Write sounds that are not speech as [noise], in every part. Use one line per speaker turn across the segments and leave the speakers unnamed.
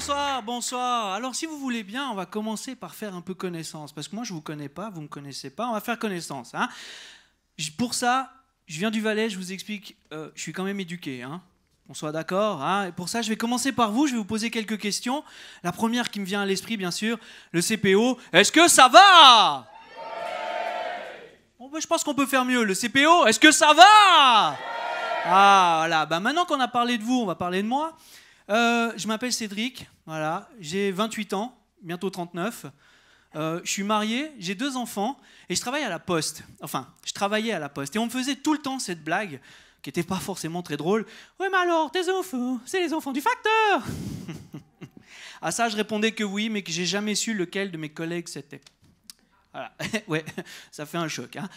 Bonsoir, bonsoir. Alors si vous voulez bien, on va commencer par faire un peu connaissance, parce que moi je ne vous connais pas, vous ne me connaissez pas, on va faire connaissance. Hein. Pour ça, je viens du Valais, je vous explique, euh, je suis quand même éduqué. Hein. On soit d'accord. Hein. pour ça, je vais commencer par vous, je vais vous poser quelques questions. La première qui me vient à l'esprit, bien sûr, le CPO. Est-ce que ça va ben, je pense qu'on peut faire mieux. Le CPO, est-ce que ça va Ah, voilà. Bah, maintenant qu'on a parlé de vous, on va parler de moi. Euh, je m'appelle Cédric, voilà, j'ai 28 ans, bientôt 39. Euh, je suis marié, j'ai deux enfants et je travaille à la poste. Enfin, je travaillais à la poste. Et on me faisait tout le temps cette blague qui n'était pas forcément très drôle. Oui, mais alors, tes enfants, c'est les enfants du facteur À [laughs] ah, ça, je répondais que oui, mais que j'ai jamais su lequel de mes collègues c'était. Voilà. [laughs] ouais, ça fait un choc. Hein.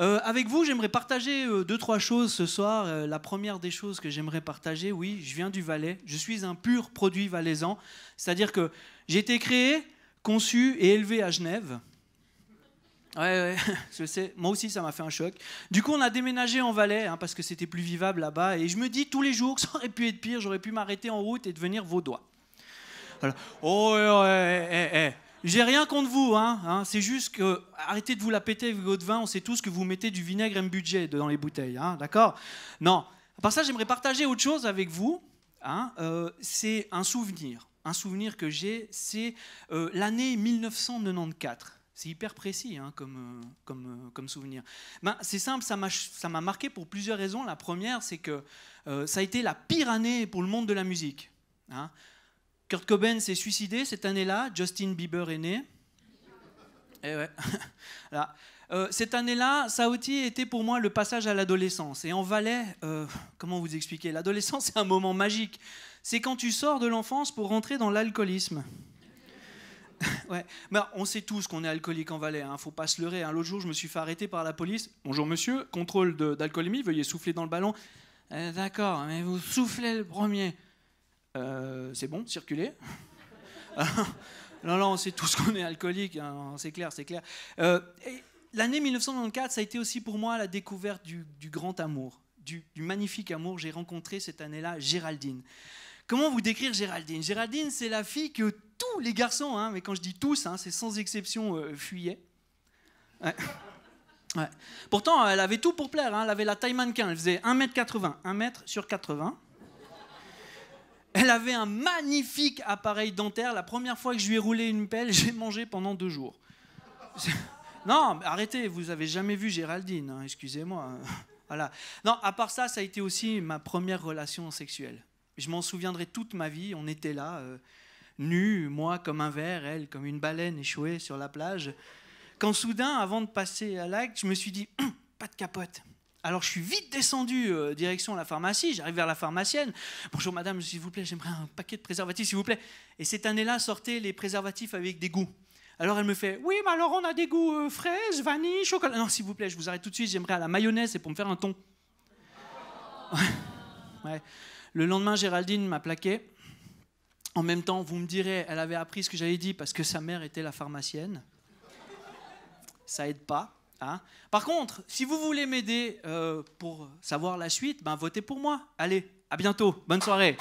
Euh, avec vous, j'aimerais partager euh, deux, trois choses ce soir. Euh, la première des choses que j'aimerais partager, oui, je viens du Valais. Je suis un pur produit valaisan. C'est-à-dire que j'ai été créé, conçu et élevé à Genève. Ouais, ouais, [laughs] Moi aussi, ça m'a fait un choc. Du coup, on a déménagé en Valais hein, parce que c'était plus vivable là-bas. Et je me dis tous les jours que [laughs] ça aurait pu être pire. J'aurais pu m'arrêter en route et devenir vaudois. Voilà. Oh, ouais, ouais, eh, eh, eh. J'ai rien contre vous, hein, hein, c'est juste que arrêtez de vous la péter avec votre vin, on sait tous que vous mettez du vinaigre M budget dans les bouteilles, hein, d'accord Non. À part ça, j'aimerais partager autre chose avec vous. Hein. Euh, c'est un souvenir. Un souvenir que j'ai, c'est euh, l'année 1994. C'est hyper précis hein, comme, euh, comme, comme, souvenir. Ben, c'est simple, ça m'a marqué pour plusieurs raisons. La première, c'est que ça a été la pire année pour le monde de la musique. Hein. Kurt Cobain s'est suicidé cette année-là, Justin Bieber est né. Et eh [laughs] euh, cette année-là, Saoti était pour moi le passage à l'adolescence. Et en Valais, euh, comment vous expliquer L'adolescence, [laughs] c'est un moment magique. C'est quand tu sors de l'enfance pour rentrer dans l'alcoolisme. [laughs] ouais. Ben, on sait tous qu'on est alcoolique en Valais, hein. faut pas se leurrer. Hein. L'autre jour, je me suis fait arrêter par la police. Bonjour monsieur, contrôle d'alcoolémie, veuillez souffler dans le ballon. Eh, d'accord, mais vous soufflez le premier. Euh, c'est bon, circuler. [laughs] non, non, c'est tout ce qu'on est alcoolique, hein, c'est clair, c'est clair. Euh, l'année 1994, ça a été aussi pour moi la découverte du, grand amour, du, magnifique amour. J'ai rencontré cette année-là Géraldine. Comment vous décrire Géraldine Géraldine, c'est la fille que tous les garçons, hein, mais quand je dis tous, hein, c'est sans exception, euh, fuyaient. Pourtant, elle avait tout pour plaire. Elle avait la taille mannequin. Elle faisait 1m80, 1m sur 80. Elle avait un magnifique appareil dentaire. La première fois que je lui ai roulé une pelle, [laughs] j'ai mangé pendant deux jours. [laughs] Non, arrêtez, vous avez jamais vu Géraldine, hein, excusez-moi. [laughs] Voilà. Non, à part ça, ça a été aussi ma première relation sexuelle. Je m'en souviendrai toute ma vie. On était là, nu, euh, nus, moi comme un verre, elle comme une baleine échouée sur la plage. Quand soudain, avant de passer à l'acte, je me suis dit, [clears throat] pas de capote. Alors je suis vite descendu euh, direction la pharmacie, j'arrive vers la pharmacienne. Bonjour madame, s'il vous plaît, j'aimerais un paquet de préservatifs, s'il vous plaît. Et cette année-là, sortaient les préservatifs avec des goûts. Alors elle me fait Oui, mais alors on a des goûts euh, fraises, vanille, chocolat. Non, s'il vous plaît, je vous arrête tout de suite, j'aimerais à la mayonnaise, c'est pour me faire un ton. [laughs] Le lendemain, Géraldine m'a plaqué. En même temps, vous me direz, elle avait appris ce que j'avais dit parce que sa mère était la pharmacienne. Ça aide pas. Hein. Par contre, si vous voulez m'aider euh, pour savoir la suite, ben, votez pour moi. Allez, à bientôt. Bonne soirée.